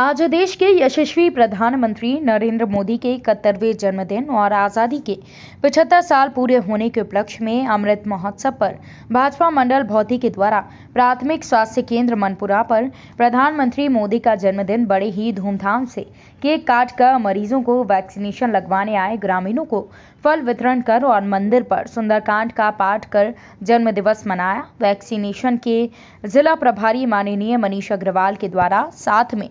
आज देश के यशस्वी प्रधानमंत्री नरेंद्र मोदी के इकहत्तरवें जन्मदिन और आज़ादी के पिछहत्तर साल पूरे होने के उपलक्ष्य में अमृत महोत्सव पर भाजपा मंडल भौती के द्वारा प्राथमिक स्वास्थ्य केंद्र मनपुरा पर प्रधानमंत्री मोदी का जन्मदिन बड़े ही धूमधाम से केक काट कर मरीजों को वैक्सीनेशन लगवाने आए ग्रामीणों को फल वितरण कर और मंदिर पर सुंदरकांड का पाठ कर जन्म दिवस मनाया वैक्सीनेशन के जिला प्रभारी माननीय मनीष अग्रवाल के द्वारा साथ में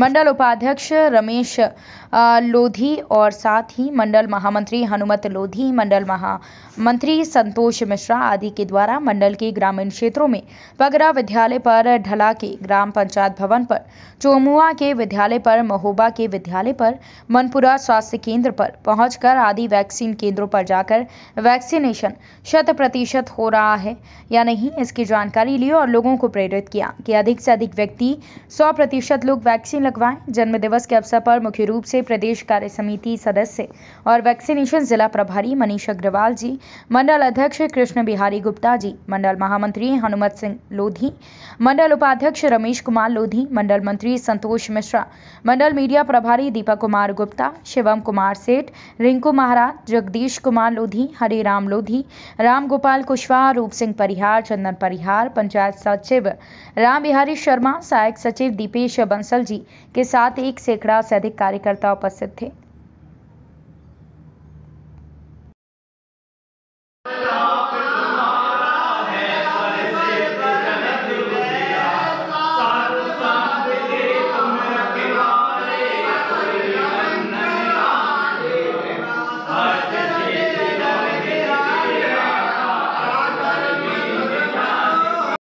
मंडल उपाध्यक्ष रमेश लोधी और साथ ही मंडल महामंत्री हनुमत लोधी मंडल महामंत्री संतोष मिश्रा आदि के द्वारा मंडल के ग्रामीण क्षेत्रों में पगरा विद्यालय पर ढला के ग्राम पंचायत भवन पर चोमुआ के विद्यालय पर महोबा के विद्यालय पर मनपुरा स्वास्थ्य केंद्र पर पहुंचकर आदि वैक्सीन केंद्रों पर जाकर वैक्सीनेशन शत प्रतिशत हो रहा है या नहीं इसकी जानकारी ली और लोगों को प्रेरित किया कि अधिक से अधिक व्यक्ति सौ प्रतिशत लोग वैक्सीन लगवाएं जन्म दिवस के अवसर पर मुख्य रूप से प्रदेश कार्य समिति सदस्य और वैक्सीनेशन जिला प्रभारी मनीष अग्रवाल जी मंडल अध्यक्ष कृष्ण बिहारी गुप्ता जी मंडल महामंत्री हनुमत सिंह लोधी मंडल उपाध्यक्ष रमेश कुमार लोधी मंडल मंत्री संतोष मिश्रा मंडल मीडिया प्रभारी दीपक कुमार गुप्ता शिवम कुमार सेठ रिंकू महाराज जगदीश कुमार लोधी हरिराम लोधी राम गोपाल कुशवाहा रूप सिंह परिहार चंदन परिहार पंचायत सचिव राम बिहारी शर्मा सहायक सचिव दीपेश बंसल जी के साथ एक सैकड़ा से अधिक कार्यकर्ता उपस्थित थे